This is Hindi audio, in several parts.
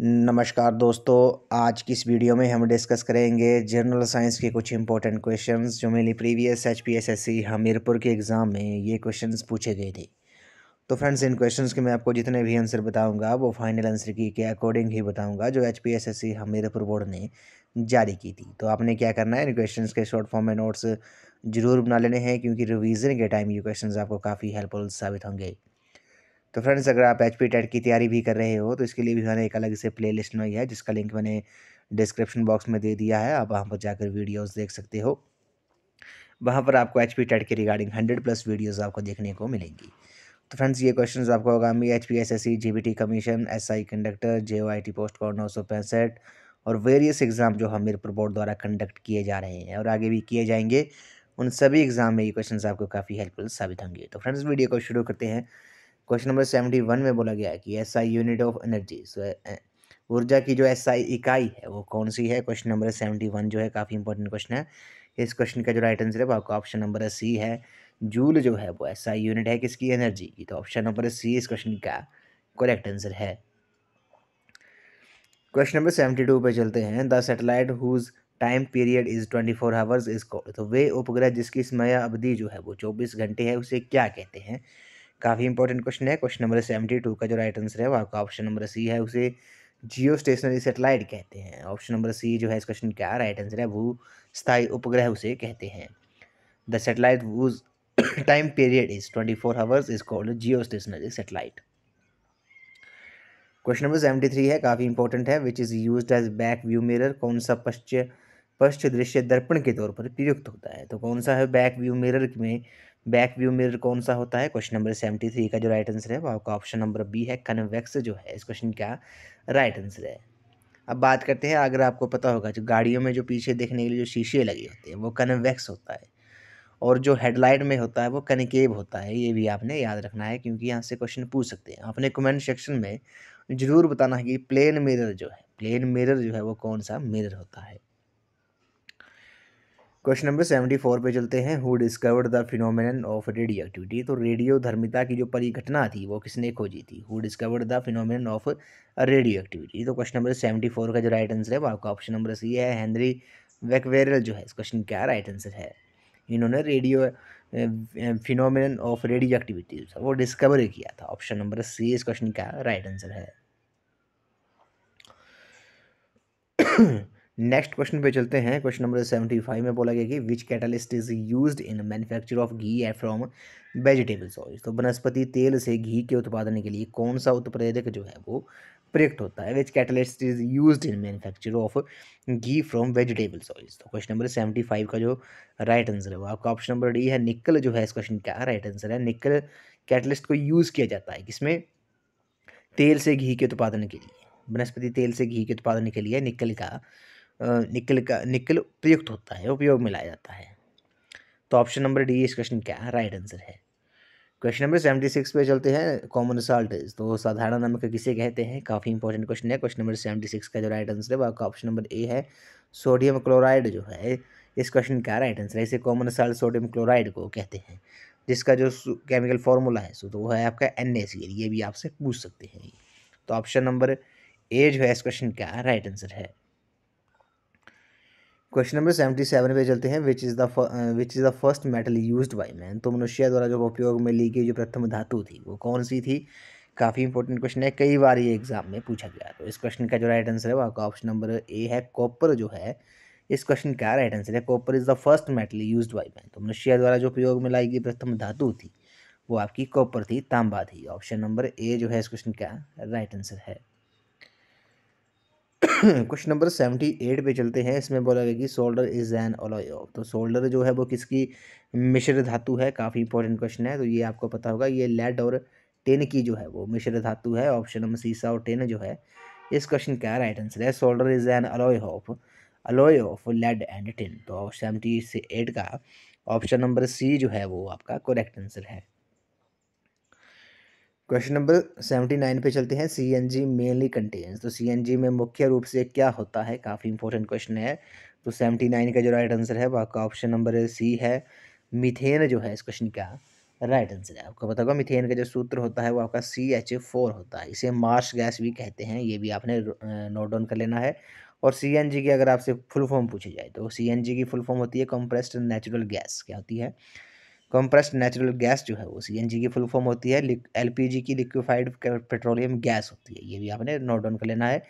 नमस्कार दोस्तों आज की इस वीडियो में हम डिस्कस करेंगे जनरल साइंस के कुछ इंपॉर्टेंट क्वेश्चंस जो मेरी previous H P S S C Hamirpur के एग्ज़ाम में ये क्वेश्चंस पूछे गए थे तो फ्रेंड्स इन क्वेश्चंस के मैं आपको जितने भी आंसर बताऊंगा वो फाइनल आंसर की के अकॉर्डिंग ही बताऊँगा जो H P S S C Hamirpur board ने जारी की थी तो आपने क्या करना है इन क्वेश्चन के शॉर्ट फॉर्म में नोट्स ज़रूर बना लेने हैं क्योंकि रिवीजन के टाइम ये क्वेश्चन आपको काफ़ी हेल्पफुल साबित होंगे तो फ्रेंड्स अगर आप एच पी टेट की तैयारी भी कर रहे हो तो इसके लिए भी मैंने एक अलग से प्ले लिस्ट बनाई है जिसका लिंक मैंने डिस्क्रिप्शन बॉक्स में दे दिया है आप वहाँ पर जाकर वीडियोस देख सकते हो वहाँ पर आपको एच पी टेट के रिगार्डिंग हंड्रेड प्लस वीडियोज़ आपको देखने को मिलेंगी तो फ्रेंड्स ये क्वेश्चन आपको आगामी H P S S C G B T commission S I conductor J O I T post code नौ सौ पैंसठ और वेरियस एग्ज़ाम जो हमीरपुर बोर्ड द्वारा कंडक्ट किए जा रहे हैं और आगे भी किए जाएंगे उन सभी एग्ज़ाम में ये क्वेश्चन आपको काफ़ी हेल्पफुल साबित होंगे तो फ्रेंड्स वीडियो को शुरू करते हैं क्वेश्चन नंबर सेवेंटी वन में बोला गया है कि S I unit of energy so ऊर्जा की जो एस आई इकाई है वो कौन सी है क्वेश्चन नंबर सेवेंटी वन जो है काफ़ी इंपॉर्टेंट क्वेश्चन है इस क्वेश्चन का जो राइट आंसर है वो आपका ऑप्शन नंबर सी है जूल जो है वो एस आई यूनिट है किसकी एनर्जी की तो ऑप्शन नंबर सी इस क्वेश्चन का करेक्ट आंसर है क्वेश्चन नंबर सेवेंटी टू पर चलते हैं the satellite whose time period is twenty four hours is called तो वे उपग्रह जिसकी समय अवधि जो है वो चौबीस घंटे है उसे क्या कहते हैं काफ़ी इंपॉर्टेंट क्वेश्चन है क्वेश्चन नंबर सेवेंटी टू का जो राइट आंसर है वो आपका ऑप्शन नंबर सी है उसे जियो स्टेशनरी सेटेलाइट कहते हैं ऑप्शन नंबर सी जो है इस क्वेश्चन का राइट आंसर है वो स्थाई उपग्रह उसे कहते हैं the satellite whose time period is twenty four hours is called geostationary satellite question number seventy three है काफ़ी इंपॉर्टेंट है which is use as back view mirror कौन सा पश्च पश्च दृश्य दर्पण के तौर पर प्रयुक्त होता है तो कौन सा है बैक व्यू मिरर में बैक व्यू मिरर कौन सा होता है क्वेश्चन नंबर सेवेंटी थ्री का जो राइट आंसर है वो आपका ऑप्शन नंबर बी है कन्वेक्स जो है इस क्वेश्चन का राइट आंसर है अब बात करते हैं अगर आपको पता होगा जो गाड़ियों में जो पीछे देखने के लिए जो शीशे लगे होते हैं वो कन्वेक्स होता है और जो हेडलाइट में होता है वो कनकेब होता है ये भी आपने याद रखना है क्योंकि यहाँ से क्वेश्चन पूछ सकते हैं आपने कमेंट सेक्शन में ज़रूर बताना है कि प्लेन मिरर जो है प्लेन मिरर जो है वो कौन सा मिरर होता है क्वेश्चन नंबर सेवेंटी फोर पर चलते हैं who discovered the phenomenon of radioactivity तो रेडियो धर्मिता की जो परिघटना थी वो किसने खोजी थी who discovered the phenomenon of radioactivity तो क्वेश्चन नंबर सेवेंटी फोर का जो राइट आंसर है वो आपका ऑप्शन नंबर सी है हेनरी वेकवेरल जो है इस क्वेश्चन का राइट आंसर है इन्होंने radio phenomenon of radioactivity वो डिस्कवर किया था ऑप्शन नंबर सी इस क्वेश्चन का राइट आंसर है नेक्स्ट क्वेश्चन पे चलते हैं क्वेश्चन नंबर सेवेंटी फाइव में बोला गया कि which catalyst is use in manufacture of ghee from vegetables oil तो वनस्पति तेल से घी के उत्पादन के लिए कौन सा उत्प्रेरक जो है वो प्रयुक्त होता है which catalyst is use in manufacture of ghee from vegetables oil तो क्वेश्चन नंबर सेवेंटी फाइव का जो राइट आंसर है वो आपका ऑप्शन नंबर डी है निकल जो है इस क्वेश्चन का राइट आंसर है निकल कैटलिस्ट को यूज़ किया जाता है किसमें तेल से घी के उत्पादन के लिए वनस्पति तेल से घी के उत्पादन के लिए निकल का निकल का निकल प्रयुक्त होता है उपयोग में लाया जाता है तो ऑप्शन नंबर डी इस क्वेश्चन क्या है राइट आंसर है क्वेश्चन नंबर सेवेंटी सिक्स पे चलते हैं कॉमन साल्ट तो साधारण नमक किसे कहते हैं काफ़ी इंपॉर्टेंट क्वेश्चन है क्वेश्चन नंबर सेवेंटी सिक्स का जो राइट आंसर है वो आपका ऑप्शन नंबर ए है सोडियम क्लोराइड जो है इस क्वेश्चन का राइट आंसर है इसे कॉमन साल्ट सोडियम क्लोराइड को कहते हैं जिसका जो केमिकल फॉर्मूला है सो तो वो है आपका एन ये भी आपसे पूछ सकते हैं तो ऑप्शन नंबर ए जो है इस क्वेश्चन का राइट आंसर है क्वेश्चन नंबर सेवेंटी सेवन पे चलते हैं which is the which is the first metal used by man तो मनुष्य द्वारा जो उपयोग में ली गई जो प्रथम धातु थी वो कौन सी थी काफ़ी इंपॉर्टेंट क्वेश्चन है कई बार ये एग्जाम में पूछा गया तो इस क्वेश्चन का जो राइट आंसर है वो आपका ऑप्शन नंबर ए है कॉपर जो है इस क्वेश्चन का राइट आंसर है copper is the first metal use by man तो मनुष्य द्वारा जो उपयोग में लाई गई प्रथम धातु थी वो आपकी कॉपर थी तांबा थी ऑप्शन नंबर ए जो है इस क्वेश्चन का राइट आंसर है क्वेश्चन नंबर सेवेंटी एट पे चलते हैं इसमें बोला गया कि solder is an alloy of तो सोल्डर जो है वो किसकी मिश्र धातु है काफ़ी इंपॉर्टेंट क्वेश्चन है तो ये आपको पता होगा ये लेड और टेन की जो है वो मिश्र धातु है ऑप्शन नंबर सीसा और टेन जो है इस क्वेश्चन का राइट आंसर है solder is an alloy of alloy of lead and tin तो सेवेंटी से एट का ऑप्शन नंबर सी जो है वो आपका करेक्ट आंसर है क्वेश्चन नंबर सेवेंटी नाइन पे चलते हैं C N G mainly contains तो सी एन जी में मुख्य रूप से क्या होता है काफ़ी इंपॉर्टेंट क्वेश्चन है तो सेवेंटी नाइन का जो राइट आंसर है आपका ऑप्शन नंबर सी है मिथेन जो है इस क्वेश्चन का राइट आंसर है आपको पता होगा मिथेन का जो सूत्र होता है वो आपका सी एच फोर होता है इसे मार्श गैस भी कहते हैं ये भी आपने नोट डाउन कर लेना है और सी एन जी की अगर आपसे फुल फॉर्म पूछी जाए तो सी एन जी की फुल फॉर्म होती है कंप्रेस्ड नेचुरल गैस क्या होती है कंप्रेस्ड नेचुरल गैस जो है वो सी की फुल फॉर्म होती है एल की लिक्विफाइड पेट्रोलियम गैस होती है ये भी आपने नोट डाउन कर लेना है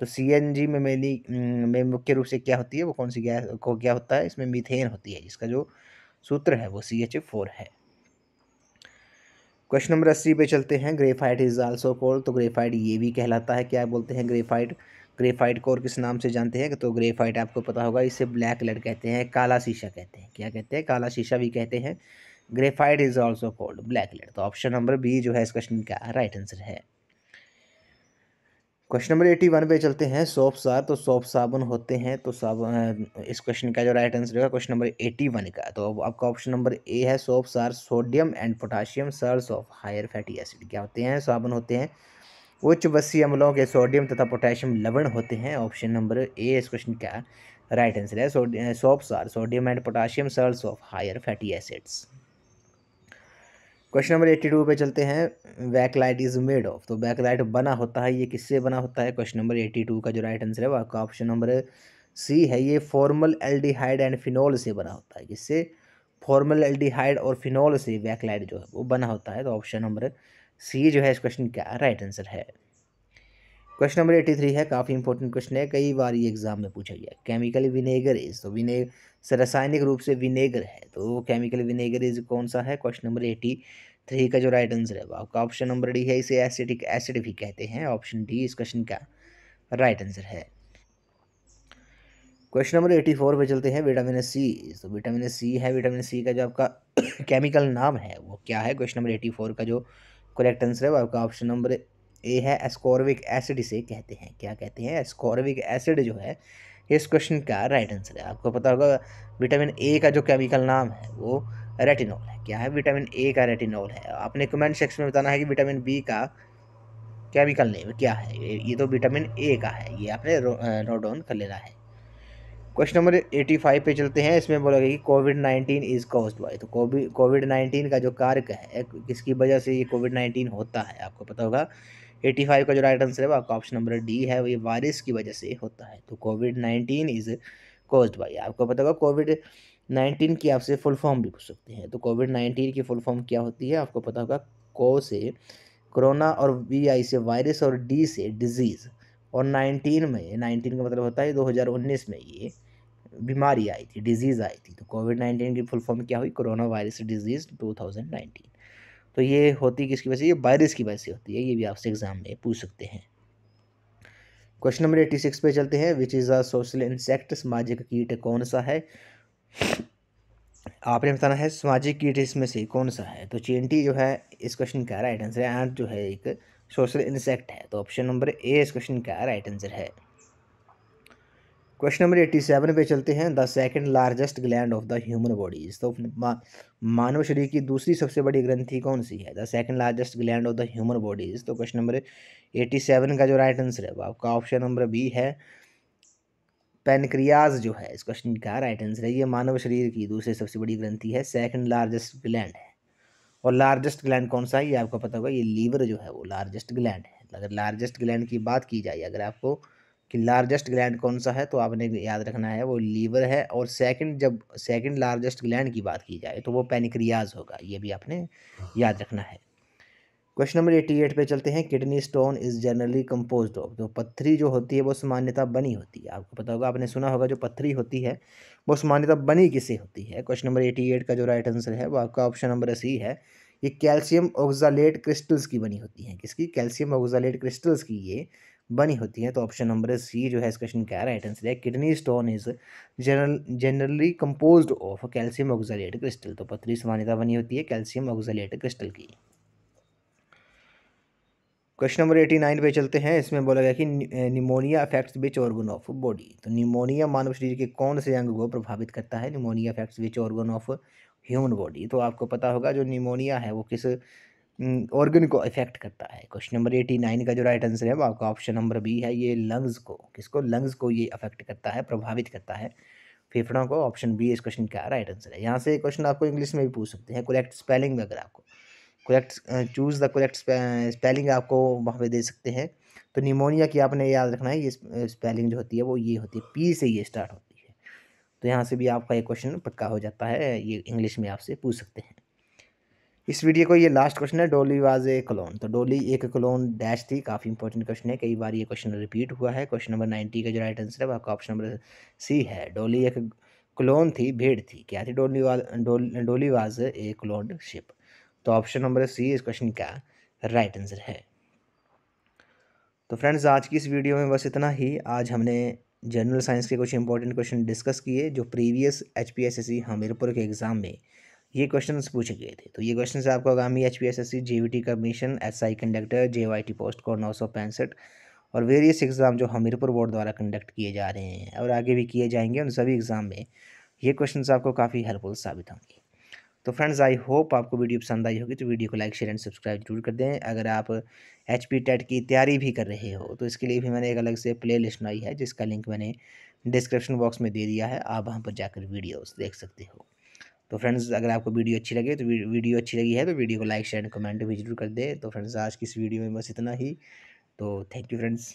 तो सी में मेनली mm, में मुख्य रूप से क्या होती है वो कौन सी गैस को क्या होता है इसमें मीथेन होती है जिसका जो सूत्र है वो सी एच फोर है क्वेश्चन नंबर अस्सी पे चलते हैं ग्रेफाइट इज आल्सो कॉल्ड तो ग्रेफाइट ये भी कहलाता है क्या बोलते हैं ग्रेफाइट ग्रेफाइट को और किस नाम से जानते हैं तो ग्रेफाइट आपको पता होगा इसे ब्लैक लेड कहते हैं काला शीशा कहते हैं क्या कहते हैं काला शीशा भी कहते हैं graphite is also called black lead तो ऑप्शन नंबर बी जो है इस क्वेश्चन का राइट आंसर है क्वेश्चन नंबर एटी वन पे चलते हैं सोप सार तो सोप साबुन होते हैं तो साबुन इस क्वेश्चन का जो राइट आंसर होगा क्वेश्चन नंबर एटी वन का तो आपका ऑप्शन नंबर ए है soaps are sodium and potassium salts of higher fatty acid क्या होते हैं साबुन होते हैं उच्च वसी अम्लों के सोडियम तथा पोटेशियम लवण होते हैं ऑप्शन नंबर ए इस क्वेश्चन का राइट आंसर है soaps are sodium and potassium salts of higher fatty acids question number eighty two पर चलते हैं वैकलाइट इज मेड ऑफ तो बैकलाइट बना होता है ये किससे बना होता है क्वेश्चन नंबर एट्टी टू का जो राइट आंसर है वो आपका ऑप्शन नंबर सी है ये फॉर्मल एल्डिहाइड एंड फिनॉल से बना होता है जिससे फॉर्मल एल्डिहाइड और फिनॉल से वैकलाइट जो है वो बना होता है तो ऑप्शन नंबर सी जो है इस क्वेश्चन का राइट आंसर है क्वेश्चन नंबर एटी थ्री है काफ़ी इंपॉर्टेंट क्वेश्चन है कई बार ये एग्जाम में पूछा गया केमिकल विनेगर इज तो विनेगर रासायनिक रूप से विनेगर है तो केमिकल विनेगर इज कौन सा है क्वेश्चन नंबर एटी थ्री का जो राइट आंसर है वो आपका ऑप्शन नंबर डी है इसे एसिडिक एसिड भी कहते हैं ऑप्शन डी इस क्वेश्चन का राइट आंसर है क्वेश्चन नंबर एटी फोर पर चलते हैं विटामिन सी तो विटामिन सी है विटामिन सी का जो आपका केमिकल नाम है वो क्या है क्वेश्चन नंबर एटी फोर का जो करेक्ट आंसर है आपका ऑप्शन नंबर ए है एस्कॉर्विक एसिड इसे कहते हैं क्या कहते हैं एस्कॉर्विक एसिड जो है इस क्वेश्चन का राइट आंसर है आपको पता होगा विटामिन ए का जो केमिकल नाम है वो रेटिनॉल है क्या है विटामिन ए का रेटिनॉल है आपने कमेंट सेक्शन में बताना है कि विटामिन बी का केमिकल नेम क्या है ये तो विटामिन ए का है ये आपने नोट डाउन कर लेना है क्वेश्चन नंबर एटी फाइव पे चलते हैं इसमें बोला गया कि COVID nineteen is cause by तो कोविड कोविड नाइन्टीन का जो कारक है किसकी वजह से ये कोविड नाइन्टीन होता है आपको पता होगा एटी फाइव का जो राइट आंसर है वो आपका ऑप्शन नंबर डी है ये वायरस की वजह से होता है तो COVID nineteen is cause by आपको पता होगा कोविड नाइन्टीन की आपसे फुल फॉर्म भी पूछ सकते हैं तो कोविड नाइन्टीन की फुल फॉर्म क्या होती है आपको पता होगा को से कोरोना और वी आई से वायरस और डी से डिजीज़ और नाइनटीन में नाइन्टीन का मतलब होता है दो हज़ार उन्नीस में ये बीमारी आई थी डिजीज़ आई थी तो कोविड नाइन्टीन की फुल फॉर्म क्या हुई coronavirus disease two thousand तो ये होती किसकी वजह से ये वायरस की वजह से होती है ये भी आपसे एग्जाम में पूछ सकते हैं क्वेश्चन नंबर एट्टी सिक्स पे चलते हैं which is a social insect सामाजिक कीट कौन सा है आपने बताना है सामाजिक कीट इसमें से कौन सा है तो चींटी जो है इस क्वेश्चन का राइट आंसर है एंड जो है एक सोशल इंसेक्ट है तो ऑप्शन नंबर ए इस क्वेश्चन का राइट आंसर है क्वेश्चन नंबर एट्टी सेवन पे चलते हैं the second largest gland of the human bodies तो मानव शरीर की दूसरी सबसे बड़ी ग्रंथि कौन सी है the second largest gland of the human bodies तो क्वेश्चन नंबर एट्टी सेवन का जो राइट आंसर है वो आपका ऑप्शन नंबर बी है पेनक्रियाज जो है इस क्वेश्चन का राइट आंसर है ये मानव शरीर की दूसरी सबसे बड़ी ग्रंथि है सेकेंड लार्जेस्ट ग्लैंड है और लार्जेस्ट ग्लैंड कौन सा है ये आपको पता होगा ये लीवर जो है वो लार्जेस्ट ग्लैंड है अगर लार्जेस्ट ग्लैंड की बात की जाए अगर आपको कि लार्जेस्ट ग्लैंड कौन सा है तो आपने याद रखना है वो लीवर है और सेकंड जब सेकंड लार्जेस्ट ग्लैंड की बात की जाए तो वो पेनिक्रियाज होगा ये भी आपने हाँ। याद रखना है क्वेश्चन नंबर एटी एट पे चलते हैं kidney stone is generally compose of तो पत्थरी जो होती है वो सामान्यता बनी होती है आपको पता होगा आपने सुना होगा जो पत्थरी होती है वो सामान्यता बनी किसे होती है क्वेश्चन नंबर एटी एट का जो राइट आंसर है वो आपका ऑप्शन नंबर सी है ये कैल्शियम ऑक्जालेट क्रिस्टल्स की बनी होती हैं किसकी कैल्शियम ऑक्जालेट क्रिस्टल्स की ये बनी होती हैं तो ऑप्शन नंबर सी जो है इस क्वेश्चन का राइट आंसर है kidney stone is general generally compose of calcium oxalate crystal तो पथरी समान्यता बनी होती है कैल्शियम ऑक्सालेट क्रिस्टल की क्वेश्चन नंबर एटी नाइन पे चलते हैं इसमें बोला गया कि pneumonia affects which organ of body तो निमोनिया मानव शरीर के कौन से अंग को प्रभावित करता है pneumonia affects which organ of human body तो आपको पता होगा जो निमोनिया है वो किस ऑर्गन हम्म, को इफेक्ट करता है क्वेश्चन नंबर एटी नाइन का जो राइट आंसर है वो आपका ऑप्शन नंबर बी है ये लंग्स को किसको लंग्स को ये अफेक्ट करता है प्रभावित करता है फेफड़ों को ऑप्शन बी इस क्वेश्चन का राइट आंसर है यहाँ से क्वेश्चन आपको इंग्लिश में भी पूछ सकते हैं करेक्ट स्पेलिंग अगर आपको correct choose the correct spelling आपको वहाँ पे दे सकते हैं तो निमोनिया की आपने याद रखना है ये स्पेलिंग जो होती है वो ये होती है पी से ये स्टार्ट होती है तो यहाँ से भी आपका ये क्वेश्चन पक्का हो जाता है ये इंग्लिश में आपसे पूछ सकते हैं इस वीडियो को ये लास्ट क्वेश्चन है डोली वाज ए कलोन तो डोली एक कलोन डैश थी काफ़ी इंपॉर्टेंट क्वेश्चन है कई बार ये क्वेश्चन रिपीट हुआ है क्वेश्चन नंबर नाइन्टी का जो राइट आंसर है वो आपका ऑप्शन नंबर सी है डोली एक क्लोन थी भेड़ थी क्या थी Dolly was Dolly was a clone sheep तो ऑप्शन नंबर सी इस क्वेश्चन का राइट आंसर है तो फ्रेंड्स आज की इस वीडियो में बस इतना ही आज हमने जनरल साइंस के कुछ इंपॉर्टेंट क्वेश्चन डिस्कस किए जो previous H P S S C Hamirpur के एग्ज़ाम में ये क्वेश्चन पूछे गए थे तो ये क्वेश्चन आपको आगामी H P S S C J V T commission S I conductor J Y T post code नौ सौ पैंसठ और वेरियस एग्ज़ाम जो हमीरपुर बोर्ड द्वारा कंडक्ट किए जा रहे हैं और आगे भी किए जाएंगे उन सभी एग्ज़ाम में ये क्वेश्चन आपको काफ़ी हेल्पफुल साबित होंगे तो फ्रेंड्स आई होप आपको वीडियो पसंद आई होगी तो वीडियो को लाइक शेयर एंड सब्सक्राइब जरूर कर दें अगर आप एच पी टेट की तैयारी भी कर रहे हो तो इसके लिए भी मैंने एक अलग से प्ले लिस्ट बनाई है जिसका लिंक मैंने डिस्क्रिप्शन बॉक्स में दे दिया है आप वहाँ पर जाकर वीडियोस देख सकते हो तो फ्रेंड्स अगर आपको वीडियो अच्छी लगे तो वीडियो अच्छी लगी है तो वीडियो को लाइक शेयर एंड कमेंट भी जरूर कर दे तो फ्रेंड्स आज की इस वीडियो में बस इतना ही तो थैंक यू फ्रेंड्स